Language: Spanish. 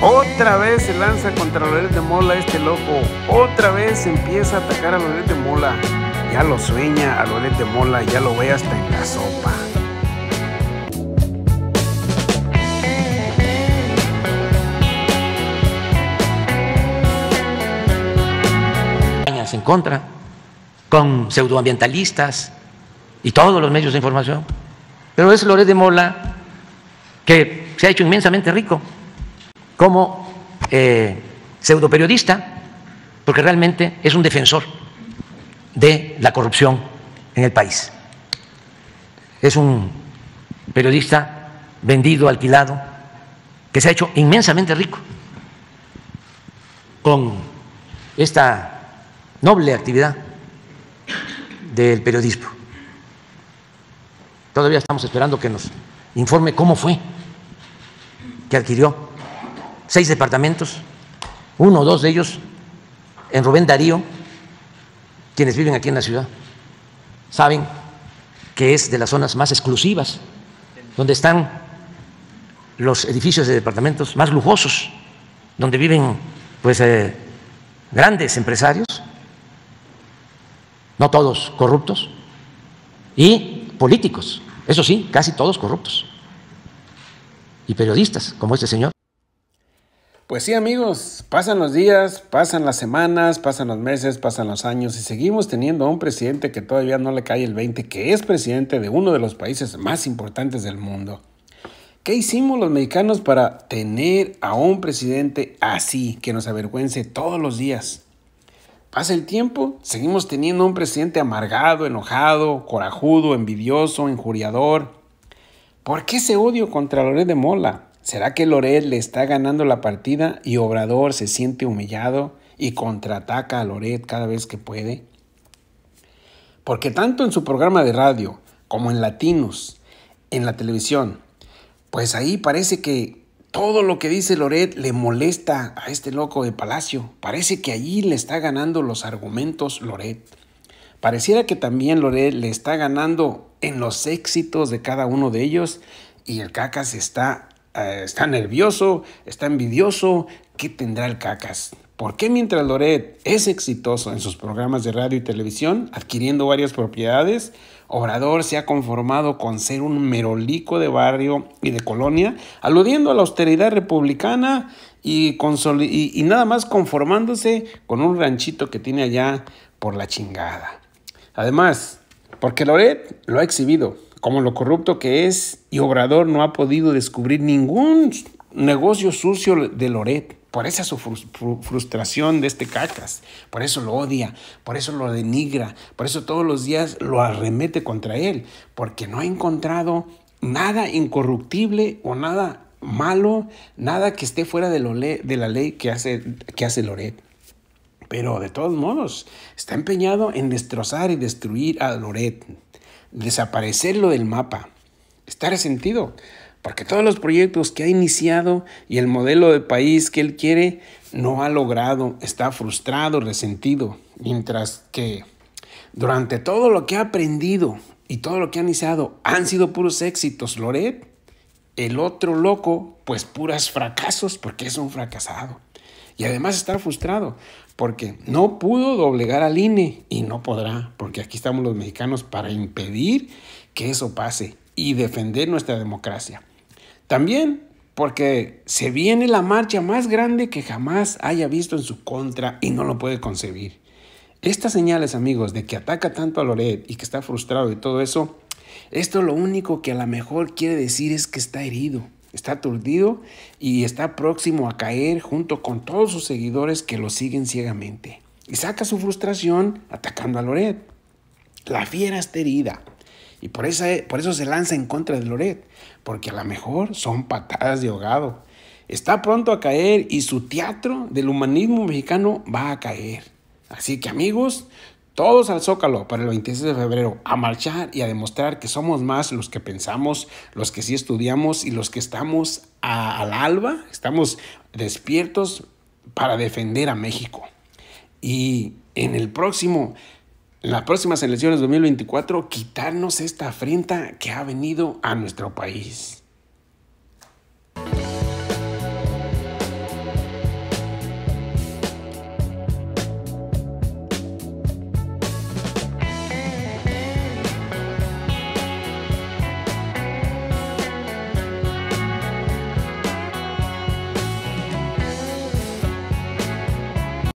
Otra vez se lanza contra Loret de Mola este loco. Otra vez empieza a atacar a Loret de Mola. Ya lo sueña a Loret de Mola, ya lo ve hasta en la sopa. en contra, con pseudoambientalistas y todos los medios de información. Pero es Loret de Mola que se ha hecho inmensamente rico como pseudo eh, pseudoperiodista, porque realmente es un defensor de la corrupción en el país. Es un periodista vendido, alquilado, que se ha hecho inmensamente rico con esta noble actividad del periodismo. Todavía estamos esperando que nos informe cómo fue que adquirió seis departamentos, uno o dos de ellos en Rubén Darío, quienes viven aquí en la ciudad, saben que es de las zonas más exclusivas, donde están los edificios de departamentos más lujosos, donde viven pues eh, grandes empresarios, no todos corruptos, y políticos, eso sí, casi todos corruptos, y periodistas como este señor, pues sí amigos, pasan los días, pasan las semanas, pasan los meses, pasan los años y seguimos teniendo a un presidente que todavía no le cae el 20, que es presidente de uno de los países más importantes del mundo. ¿Qué hicimos los mexicanos para tener a un presidente así, que nos avergüence todos los días? Pasa el tiempo, seguimos teniendo a un presidente amargado, enojado, corajudo, envidioso, injuriador. ¿Por qué ese odio contra Loret de Mola? ¿Será que Loret le está ganando la partida y Obrador se siente humillado y contraataca a Loret cada vez que puede? Porque tanto en su programa de radio como en Latinos, en la televisión, pues ahí parece que todo lo que dice Loret le molesta a este loco de Palacio. Parece que allí le está ganando los argumentos Loret. Pareciera que también Loret le está ganando en los éxitos de cada uno de ellos y el caca se está eh, está nervioso, está envidioso, ¿qué tendrá el cacas? ¿Por qué mientras Loret es exitoso en sus programas de radio y televisión, adquiriendo varias propiedades, Obrador se ha conformado con ser un merolico de barrio y de colonia, aludiendo a la austeridad republicana y, y nada más conformándose con un ranchito que tiene allá por la chingada? Además, porque Loret lo ha exhibido, como lo corrupto que es, y Obrador no ha podido descubrir ningún negocio sucio de Loret. Por esa su frustración de este cacas. Por eso lo odia, por eso lo denigra, por eso todos los días lo arremete contra él, porque no ha encontrado nada incorruptible o nada malo, nada que esté fuera de, la ley que hace, que hace Loret. Pero de todos modos, está empeñado en destrozar y destruir a Loret desaparecerlo del mapa. Está resentido, porque todos los proyectos que ha iniciado y el modelo de país que él quiere no ha logrado, está frustrado, resentido, mientras que durante todo lo que ha aprendido y todo lo que ha iniciado han sido puros éxitos, Loret. El otro loco, pues puras fracasos, porque es un fracasado. Y además estar frustrado porque no pudo doblegar al INE y no podrá, porque aquí estamos los mexicanos para impedir que eso pase y defender nuestra democracia. También porque se viene la marcha más grande que jamás haya visto en su contra y no lo puede concebir. Estas señales, amigos, de que ataca tanto a Loret y que está frustrado y todo eso, esto lo único que a lo mejor quiere decir es que está herido está aturdido y está próximo a caer junto con todos sus seguidores que lo siguen ciegamente. Y saca su frustración atacando a Loret. La fiera está herida. Y por, por eso se lanza en contra de Loret. Porque a lo mejor son patadas de ahogado. Está pronto a caer y su teatro del humanismo mexicano va a caer. Así que amigos, todos al Zócalo para el 26 de febrero, a marchar y a demostrar que somos más los que pensamos, los que sí estudiamos y los que estamos al alba, estamos despiertos para defender a México. Y en el próximo, en las próximas elecciones 2024, quitarnos esta afrenta que ha venido a nuestro país.